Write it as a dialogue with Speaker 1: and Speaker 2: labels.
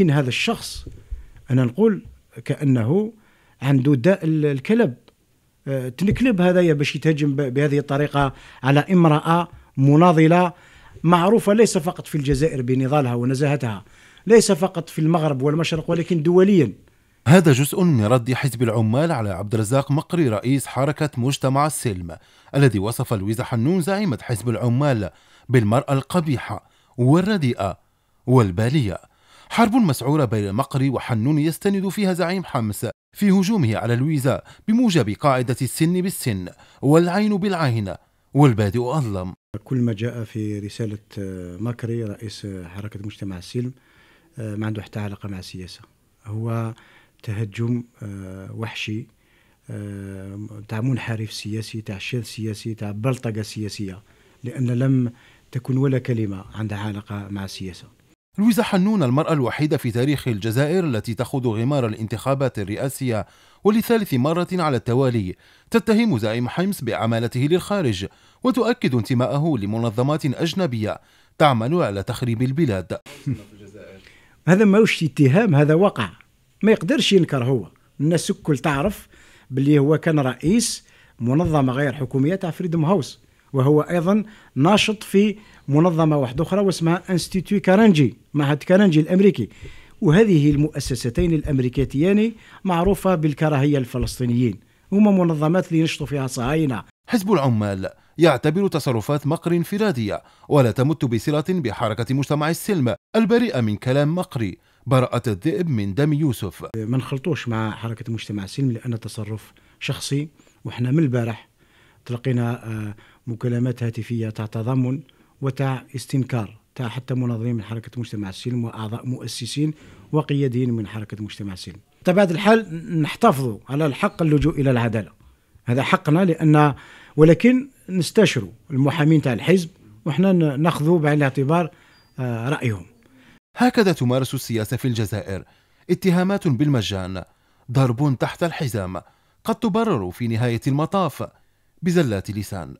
Speaker 1: لكن هذا الشخص انا نقول كانه عنده داء الكلب آه، تنكلب هذايا باش يتهجم بهذه الطريقه على امراه مناضله معروفه ليس فقط في الجزائر بنضالها ونزاهتها ليس فقط في
Speaker 2: المغرب والمشرق ولكن دوليا هذا جزء من رد حزب العمال على عبد الرزاق مقري رئيس حركة مجتمع السلم الذي وصف لويزا حنون زعيمة حزب العمال بالمرأة القبيحة والرديئة والبالية حرب مسعورة بين مقري وحنون يستند فيها زعيم حمص في هجومه على لويزا بموجب قاعدة السن بالسن والعين بالعين والبادئ أظلم كل ما جاء في رسالة آه، مكري رئيس حركة مجتمع السلم آه، ما عنده
Speaker 1: حتى علاقة مع السياسة هو تهجم آه، وحشي تاع منحرف سياسي تاع شاذ سياسي تاع بلطجة سياسية لأن لم
Speaker 2: تكن ولا كلمة عندها علاقة مع السياسة لويزا حنون المرأة الوحيدة في تاريخ الجزائر التي تخوض غمار الانتخابات الرئاسية ولثالث مرة على التوالي تتهم زعيم حمص بعمالته للخارج وتؤكد انتماءه لمنظمات أجنبية تعمل على تخريب البلاد هذا ماهوش اتهام هذا وقع ما يقدرش ينكر هو الناس الكل تعرف باللي
Speaker 1: هو كان رئيس منظمة غير حكومية تاع فريدم هاوس وهو أيضا ناشط في منظمة واحدة أخرى واسمها انستيتو كارنجي معهد كارنجي الأمريكي وهذه المؤسستين الأمريكتيان معروفة بالكراهية الفلسطينيين
Speaker 2: هما منظمات اللي ينشطوا فيها صهاينة حزب العمال يعتبر تصرفات مقر انفرادية ولا تمت بصلة بحركة مجتمع السلم البريئة من كلام مقري براءة الذئب من دم يوسف ما نخلطوش مع حركة مجتمع السلم لأن تصرف
Speaker 1: شخصي وإحنا من البارح تلقينا آه، مكالمات هاتفيه تاع تضامن وتاع استنكار تاع حتى منظمين من حركه مجتمع السلم واعضاء مؤسسين وقياديين من حركه مجتمع السلم. طيب، بطبيعه الحال نحتفظوا على الحق اللجوء الى العداله. هذا حقنا لان ولكن نستشروا المحامين تاع الحزب
Speaker 2: وحنا ناخذوا بعين الاعتبار آه، رايهم. هكذا تمارس السياسه في الجزائر اتهامات بالمجان ضرب تحت الحزام قد تبرر في نهايه المطاف بزلات لسان